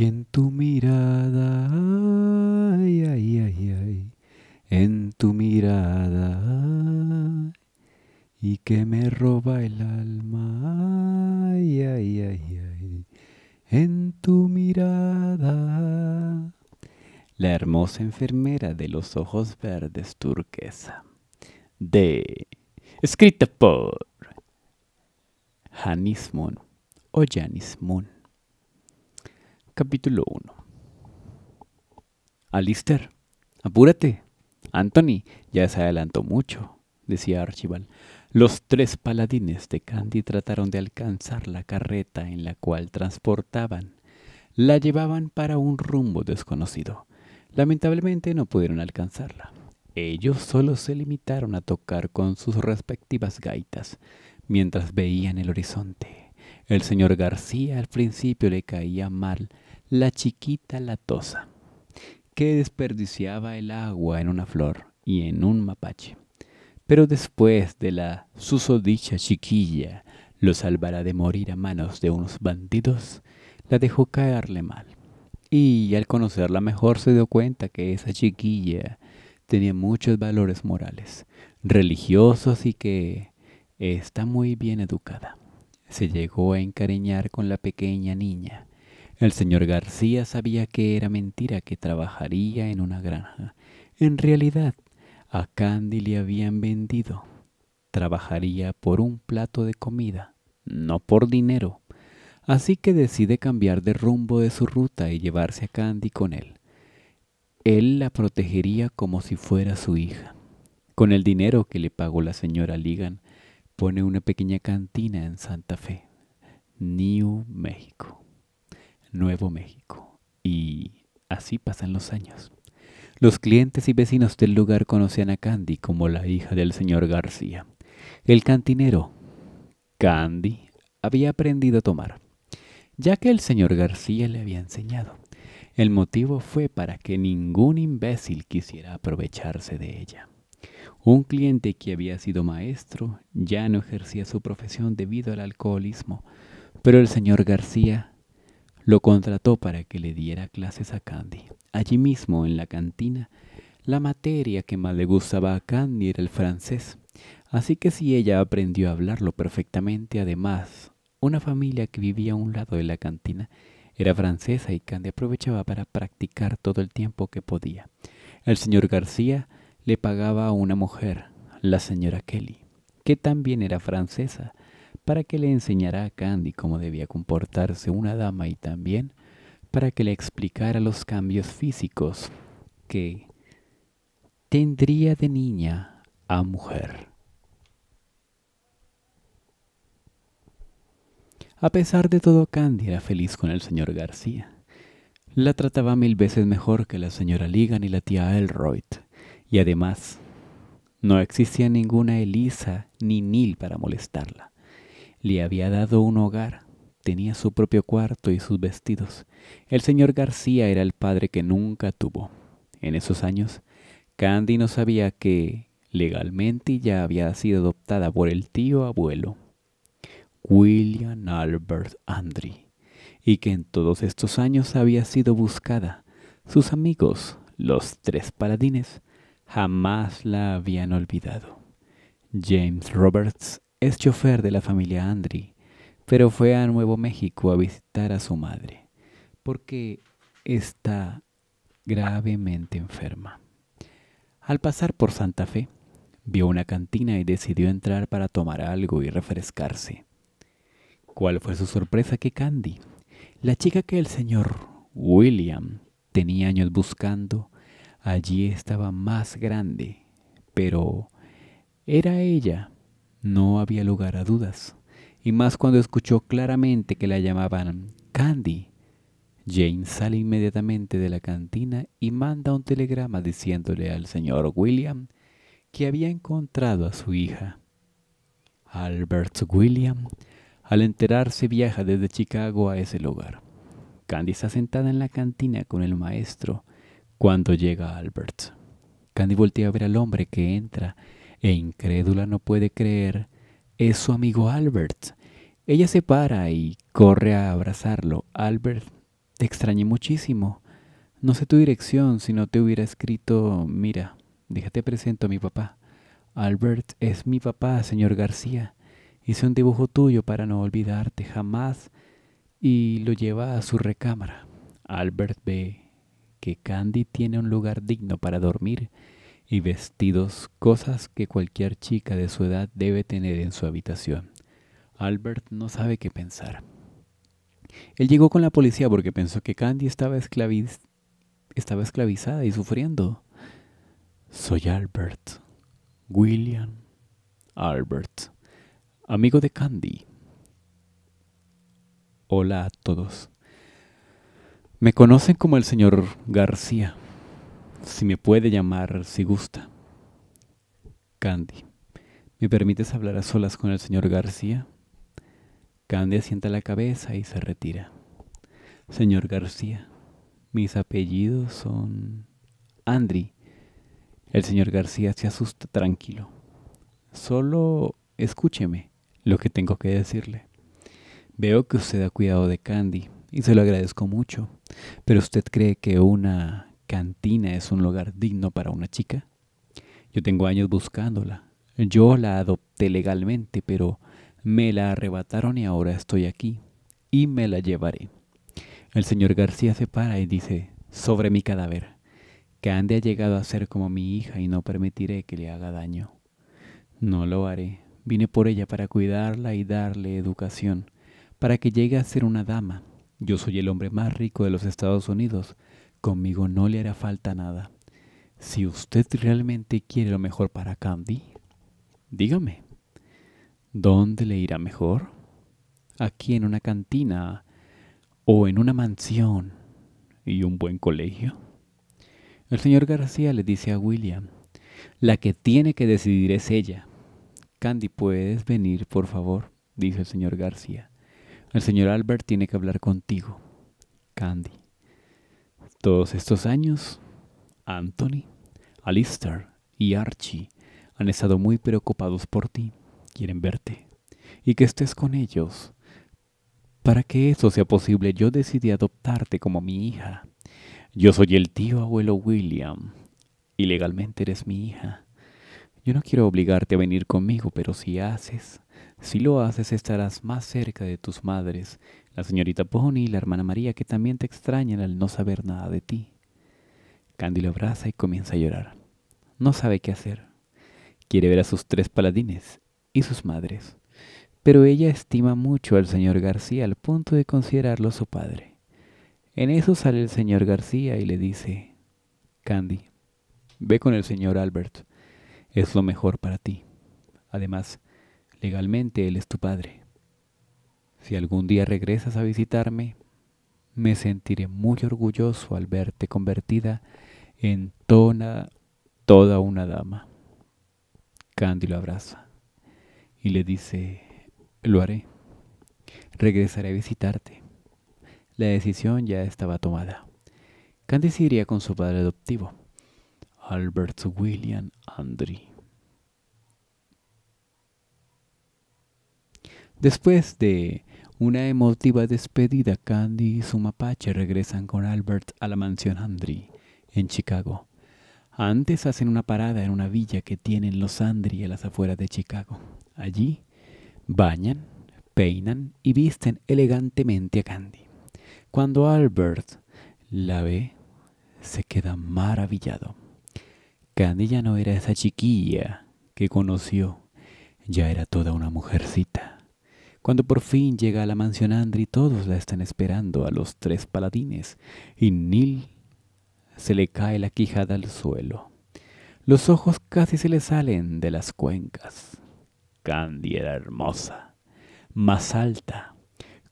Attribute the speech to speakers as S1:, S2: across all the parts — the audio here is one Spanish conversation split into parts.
S1: en tu mirada? Ay, En tu mirada. y que me roba el alma. En tu mirada. La hermosa enfermera de los ojos verdes turquesa. De. Escrita por. Janis o Janismon. Capítulo 1 Alister, apúrate. Anthony ya se adelantó mucho, decía Archibald. Los tres paladines de Candy trataron de alcanzar la carreta en la cual transportaban. La llevaban para un rumbo desconocido. Lamentablemente no pudieron alcanzarla. Ellos solo se limitaron a tocar con sus respectivas gaitas mientras veían el horizonte. El señor García al principio le caía mal la chiquita latosa, que desperdiciaba el agua en una flor y en un mapache. Pero después de la susodicha chiquilla lo salvará de morir a manos de unos bandidos, la dejó caerle mal. Y al conocerla mejor se dio cuenta que esa chiquilla tenía muchos valores morales, religiosos y que está muy bien educada. Se llegó a encariñar con la pequeña niña, el señor García sabía que era mentira que trabajaría en una granja. En realidad, a Candy le habían vendido. Trabajaría por un plato de comida, no por dinero. Así que decide cambiar de rumbo de su ruta y llevarse a Candy con él. Él la protegería como si fuera su hija. Con el dinero que le pagó la señora Ligan, pone una pequeña cantina en Santa Fe, New México. Nuevo México. Y así pasan los años. Los clientes y vecinos del lugar conocían a Candy como la hija del señor García. El cantinero, Candy, había aprendido a tomar, ya que el señor García le había enseñado. El motivo fue para que ningún imbécil quisiera aprovecharse de ella. Un cliente que había sido maestro ya no ejercía su profesión debido al alcoholismo, pero el señor García lo contrató para que le diera clases a Candy. Allí mismo, en la cantina, la materia que más le gustaba a Candy era el francés. Así que si ella aprendió a hablarlo perfectamente, además, una familia que vivía a un lado de la cantina era francesa y Candy aprovechaba para practicar todo el tiempo que podía. El señor García le pagaba a una mujer, la señora Kelly, que también era francesa, para que le enseñara a Candy cómo debía comportarse una dama y también para que le explicara los cambios físicos que tendría de niña a mujer. A pesar de todo, Candy era feliz con el señor García. La trataba mil veces mejor que la señora Ligan y la tía Elroyd, y además no existía ninguna Elisa ni Nil para molestarla. Le había dado un hogar, tenía su propio cuarto y sus vestidos. El señor García era el padre que nunca tuvo. En esos años, Candy no sabía que legalmente ya había sido adoptada por el tío abuelo, William Albert Andry, y que en todos estos años había sido buscada. Sus amigos, los tres paladines, jamás la habían olvidado. James Roberts es chofer de la familia Andri, pero fue a Nuevo México a visitar a su madre, porque está gravemente enferma. Al pasar por Santa Fe, vio una cantina y decidió entrar para tomar algo y refrescarse. ¿Cuál fue su sorpresa que Candy, la chica que el señor William tenía años buscando, allí estaba más grande, pero era ella no había lugar a dudas, y más cuando escuchó claramente que la llamaban Candy. Jane sale inmediatamente de la cantina y manda un telegrama diciéndole al señor William que había encontrado a su hija. Albert William, al enterarse, viaja desde Chicago a ese lugar. Candy está sentada en la cantina con el maestro cuando llega Albert. Candy voltea a ver al hombre que entra e incrédula no puede creer, es su amigo Albert. Ella se para y corre a abrazarlo. Albert, te extrañé muchísimo. No sé tu dirección, si no te hubiera escrito, mira, déjate presento a mi papá. Albert es mi papá, señor García. Hice un dibujo tuyo para no olvidarte jamás y lo lleva a su recámara. Albert ve que Candy tiene un lugar digno para dormir y vestidos, cosas que cualquier chica de su edad debe tener en su habitación. Albert no sabe qué pensar. Él llegó con la policía porque pensó que Candy estaba, estaba esclavizada y sufriendo. Soy Albert. William Albert. Amigo de Candy. Hola a todos. Me conocen como el señor García si me puede llamar si gusta. Candy, ¿me permites hablar a solas con el señor García? Candy asienta la cabeza y se retira. Señor García, mis apellidos son Andri. El señor García se asusta tranquilo. Solo escúcheme lo que tengo que decirle. Veo que usted ha cuidado de Candy y se lo agradezco mucho, pero usted cree que una cantina es un lugar digno para una chica? Yo tengo años buscándola. Yo la adopté legalmente, pero me la arrebataron y ahora estoy aquí. Y me la llevaré. El señor García se para y dice, sobre mi cadáver, que ha llegado a ser como mi hija y no permitiré que le haga daño. No lo haré. Vine por ella para cuidarla y darle educación, para que llegue a ser una dama. Yo soy el hombre más rico de los Estados Unidos, Conmigo no le hará falta nada. Si usted realmente quiere lo mejor para Candy, dígame, ¿dónde le irá mejor? ¿Aquí en una cantina o en una mansión y un buen colegio? El señor García le dice a William, la que tiene que decidir es ella. Candy, ¿puedes venir, por favor? dice el señor García. El señor Albert tiene que hablar contigo. Candy. Todos estos años, Anthony, Alistair y Archie han estado muy preocupados por ti, quieren verte y que estés con ellos. Para que eso sea posible, yo decidí adoptarte como mi hija. Yo soy el tío abuelo William y legalmente eres mi hija. Yo no quiero obligarte a venir conmigo, pero si haces, si lo haces, estarás más cerca de tus madres, la señorita Pony y la hermana María, que también te extrañan al no saber nada de ti. Candy lo abraza y comienza a llorar. No sabe qué hacer. Quiere ver a sus tres paladines y sus madres. Pero ella estima mucho al señor García al punto de considerarlo su padre. En eso sale el señor García y le dice, Candy, ve con el señor Albert. Es lo mejor para ti. Además, Legalmente Él es tu Padre. Si algún día regresas a visitarme, me sentiré muy orgulloso al verte convertida en tona, toda una dama. Candy lo abraza y le dice, lo haré. Regresaré a visitarte. La decisión ya estaba tomada. Candy se iría con su padre adoptivo, Albert William Andree. Después de una emotiva despedida, Candy y su mapache regresan con Albert a la mansión Andri, en Chicago. Antes hacen una parada en una villa que tienen los Andri a las afueras de Chicago. Allí bañan, peinan y visten elegantemente a Candy. Cuando Albert la ve, se queda maravillado. Candy ya no era esa chiquilla que conoció, ya era toda una mujercita. Cuando por fin llega a la mansión Andri, todos la están esperando a los tres paladines, y Nil se le cae la quijada al suelo. Los ojos casi se le salen de las cuencas. Candy era hermosa, más alta,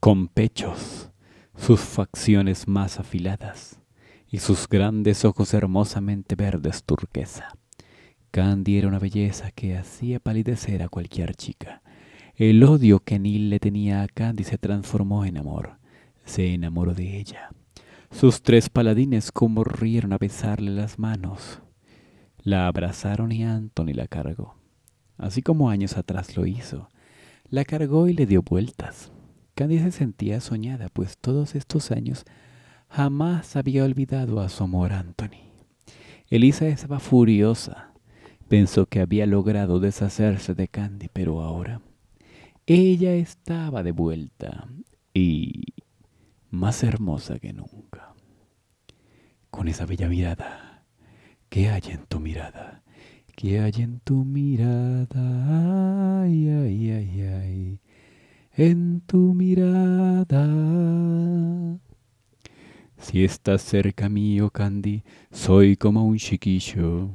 S1: con pechos, sus facciones más afiladas y sus grandes ojos hermosamente verdes turquesa. Candy era una belleza que hacía palidecer a cualquier chica, el odio que Neil le tenía a Candy se transformó en amor. Se enamoró de ella. Sus tres paladines como rieron a besarle las manos. La abrazaron y Anthony la cargó. Así como años atrás lo hizo. La cargó y le dio vueltas. Candy se sentía soñada, pues todos estos años jamás había olvidado a su amor Anthony. Elisa estaba furiosa. Pensó que había logrado deshacerse de Candy, pero ahora ella estaba de vuelta y más hermosa que nunca. Con esa bella mirada, ¿qué hay en tu mirada? ¿Qué hay en tu mirada? Ay, ay, ay, ay. En tu mirada. Si estás cerca mío, Candy, soy como un chiquillo.